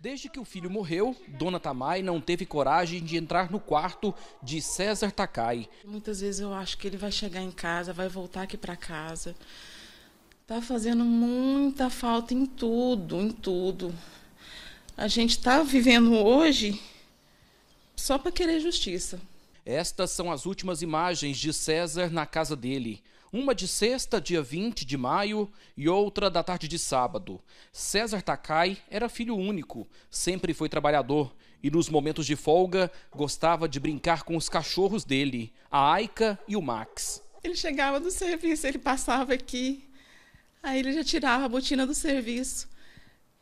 Desde que o filho morreu, Dona Tamai não teve coragem de entrar no quarto de César Takai. Muitas vezes eu acho que ele vai chegar em casa, vai voltar aqui para casa. Tá fazendo muita falta em tudo, em tudo. A gente está vivendo hoje só para querer justiça. Estas são as últimas imagens de César na casa dele uma de sexta, dia 20 de maio, e outra da tarde de sábado. César Takai era filho único, sempre foi trabalhador e nos momentos de folga gostava de brincar com os cachorros dele, a Aika e o Max. Ele chegava do serviço, ele passava aqui, aí ele já tirava a botina do serviço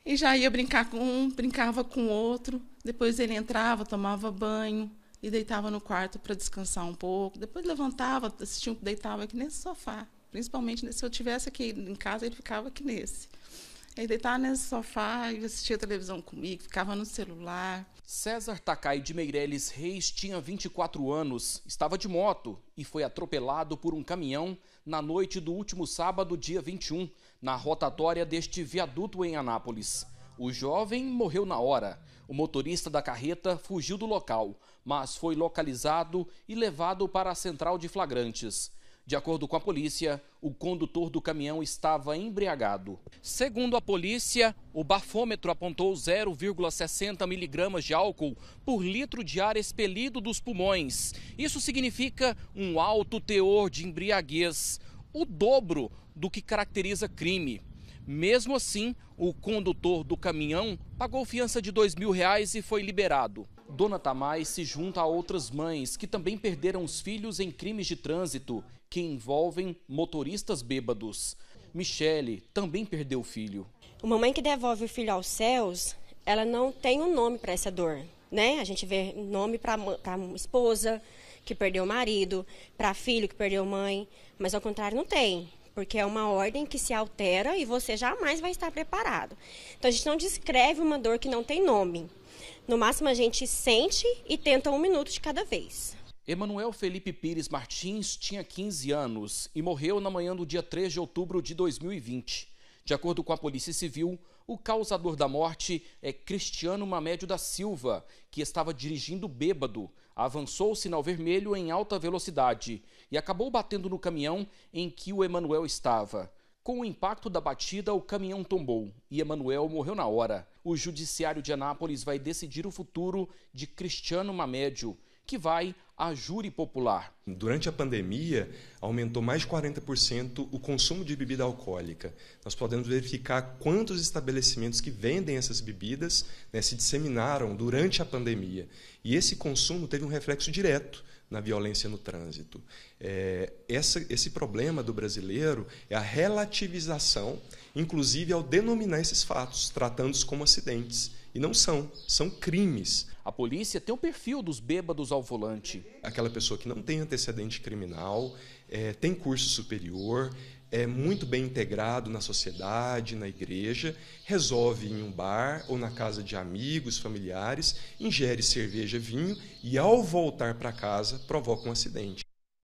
e já ia brincar com um, brincava com o outro, depois ele entrava, tomava banho e deitava no quarto para descansar um pouco. Depois levantava, assistia, deitava aqui nesse sofá. Principalmente se eu tivesse aqui em casa, ele ficava aqui nesse. Ele deitava nesse sofá e assistia televisão comigo, ficava no celular. César Takai de Meireles Reis tinha 24 anos, estava de moto e foi atropelado por um caminhão na noite do último sábado, dia 21, na rotatória deste viaduto em Anápolis. O jovem morreu na hora. O motorista da carreta fugiu do local, mas foi localizado e levado para a central de flagrantes. De acordo com a polícia, o condutor do caminhão estava embriagado. Segundo a polícia, o bafômetro apontou 0,60 miligramas de álcool por litro de ar expelido dos pulmões. Isso significa um alto teor de embriaguez, o dobro do que caracteriza crime. Mesmo assim, o condutor do caminhão pagou fiança de dois mil reais e foi liberado. Dona Tamás se junta a outras mães que também perderam os filhos em crimes de trânsito que envolvem motoristas bêbados. Michele também perdeu o filho. Uma mãe que devolve o filho aos céus, ela não tem um nome para essa dor, né? A gente vê nome para esposa que perdeu o marido, para filho que perdeu mãe, mas ao contrário não tem porque é uma ordem que se altera e você jamais vai estar preparado. Então a gente não descreve uma dor que não tem nome. No máximo a gente sente e tenta um minuto de cada vez. Emanuel Felipe Pires Martins tinha 15 anos e morreu na manhã do dia 3 de outubro de 2020. De acordo com a Polícia Civil, o causador da morte é Cristiano Mamédio da Silva, que estava dirigindo bêbado, avançou o sinal vermelho em alta velocidade e acabou batendo no caminhão em que o Emanuel estava. Com o impacto da batida, o caminhão tombou e Emanuel morreu na hora. O Judiciário de Anápolis vai decidir o futuro de Cristiano Mamédio, que vai a júri popular. Durante a pandemia, aumentou mais de 40% o consumo de bebida alcoólica. Nós podemos verificar quantos estabelecimentos que vendem essas bebidas né, se disseminaram durante a pandemia. E esse consumo teve um reflexo direto na violência no trânsito. É, essa, esse problema do brasileiro é a relativização inclusive ao denominar esses fatos, tratando-os como acidentes. E não são, são crimes. A polícia tem o perfil dos bêbados ao volante. Aquela pessoa que não tem antecedente criminal, é, tem curso superior, é muito bem integrado na sociedade, na igreja, resolve em um bar ou na casa de amigos, familiares, ingere cerveja, vinho e, ao voltar para casa, provoca um acidente.